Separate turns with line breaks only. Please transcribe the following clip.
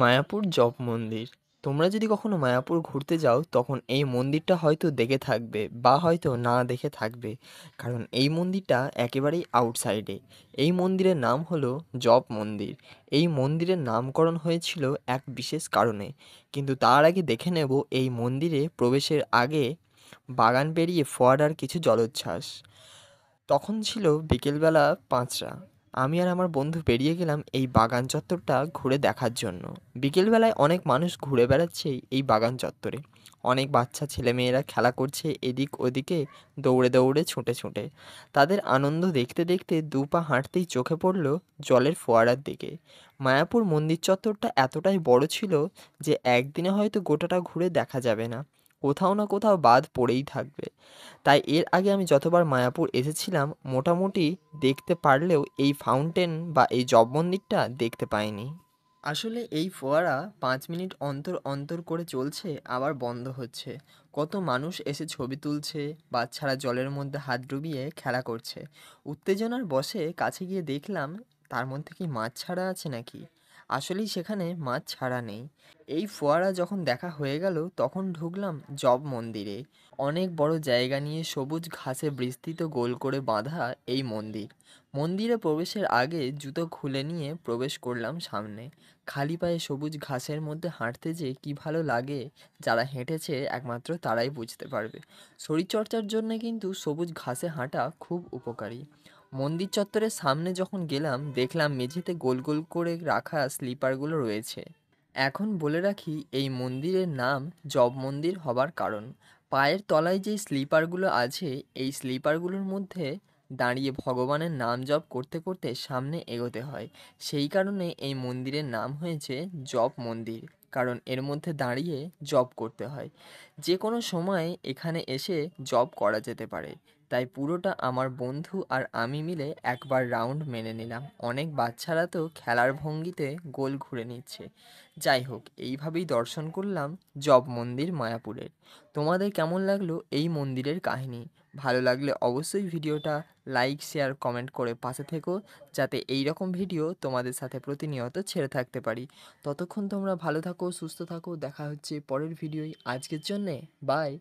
মায়াপুর জপ মন্দির তোমরা যদি কখনো মায়াপুর ঘুরতে যাও তখন এই মন্দিরটা হয়তো দেখে থাকবে বা হয়তো না দেখে থাকবে কারণ এই মন্দিরটা একেবারেই আউটসাইডে এই মন্দিরের নাম হলো জপ মন্দির এই মন্দিরের নামকরণ হয়েছিল এক বিশেষ কারণে কিন্তু তার আগে দেখে নেব এই মন্দিরে প্রবেশের আগে বাগান পেরিয়ে ফোয়ারার কিছু জলোচ্ছ্বাস তখন ছিল বিকেলবেলা পাঁচটা আমি আর আমার বন্ধু বেরিয়ে গেলাম এই বাগান চত্বরটা ঘুরে দেখার জন্য বিকেলবেলায় অনেক মানুষ ঘুরে বেড়াচ্ছে এই বাগান চত্বরে অনেক বাচ্চা ছেলেমেয়েরা খেলা করছে এদিক ওদিকে দৌড়ে দৌড়ে ছুটে ছুটে তাদের আনন্দ দেখতে দেখতে দুপা হাঁটতেই চোখে পড়ল জলের ফোয়ারার দিকে মায়াপুর মন্দির চত্বরটা এতটাই বড় ছিল যে একদিনে হয়তো গোটাটা ঘুরে দেখা যাবে না কোথাও না কোথাও বাদ পড়েই থাকবে তাই এর আগে আমি যতবার মায়াপুর এসেছিলাম মোটামুটি দেখতে পারলেও এই ফাউন্টেন বা এই জব মন্দিরটা দেখতে পাইনি আসলে এই ফোয়ারা পাঁচ মিনিট অন্তর অন্তর করে চলছে আবার বন্ধ হচ্ছে কত মানুষ এসে ছবি তুলছে বাচ্চারা জলের মধ্যে হাত ডুবিয়ে খেলা করছে উত্তেজনার বসে কাছে গিয়ে দেখলাম তার মধ্যে কি মাছ ছাড়া আছে নাকি আসলেই সেখানে মাছ ছাড়া নেই এই ফোয়ারা যখন দেখা হয়ে গেল তখন ঢুকলাম জব মন্দিরে অনেক বড় জায়গা নিয়ে সবুজ ঘাসে বিস্তৃত গোল করে বাঁধা এই মন্দির মন্দিরে প্রবেশের আগে জুতো খুলে নিয়ে প্রবেশ করলাম সামনে খালি পায়ে সবুজ ঘাসের মধ্যে হাঁটতে যে কি ভালো লাগে যারা হেঁটেছে একমাত্র তারাই বুঝতে পারবে শরীরচর্চার জন্য কিন্তু সবুজ ঘাসে হাঁটা খুব উপকারী মন্দির চত্বরের সামনে যখন গেলাম দেখলাম মেঝেতে গোল গোল করে রাখা স্লিপারগুলো রয়েছে এখন বলে রাখি এই মন্দিরের নাম জব মন্দির হবার কারণ পায়ের তলায় যে স্লিপারগুলো আছে এই স্লিপারগুলোর মধ্যে দাঁড়িয়ে ভগবানের নাম জপ করতে করতে সামনে এগোতে হয় সেই কারণে এই মন্দিরের নাম হয়েছে জপ মন্দির কারণ এর মধ্যে দাঁড়িয়ে জব করতে হয় যে কোনো সময় এখানে এসে জব করা যেতে পারে তাই পুরোটা আমার বন্ধু আর আমি মিলে একবার রাউন্ড মেনে নিলাম অনেক বাচ্চারা তো খেলার ভঙ্গিতে গোল ঘুরে নিচ্ছে যাই হোক এইভাবেই দর্শন করলাম জব মন্দির মায়াপুরের তোমাদের কেমন লাগলো এই মন্দিরের কাহিনী ভালো লাগলে অবশ্যই ভিডিওটা লাইক শেয়ার কমেন্ট করে পাশে থেকো যাতে এই রকম ভিডিও তোমাদের সাথে প্রতিনিয়ত ছেড়ে থাকতে পারি ততক্ষণ তোমরা ভালো থাকো সুস্থ থাকো দেখা হচ্ছে পরের ভিডিওই আজকের জন্যে বাই